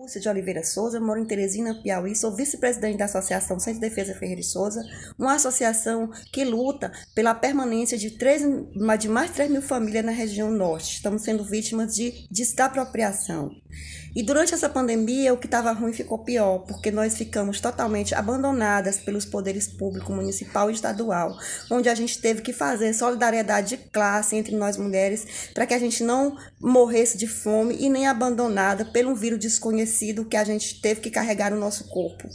Lúcia de Oliveira Souza, moro em Teresina, Piauí, sou vice-presidente da Associação Centro de Defesa Ferreira de Souza, uma associação que luta pela permanência de, de mais de 3 mil famílias na região norte. Estamos sendo vítimas de desapropriação. E durante essa pandemia, o que estava ruim ficou pior, porque nós ficamos totalmente abandonadas pelos poderes público, municipal e estadual, onde a gente teve que fazer solidariedade de classe entre nós mulheres para que a gente não morresse de fome e nem abandonada pelo vírus desconhecido sido que a gente teve que carregar no nosso corpo.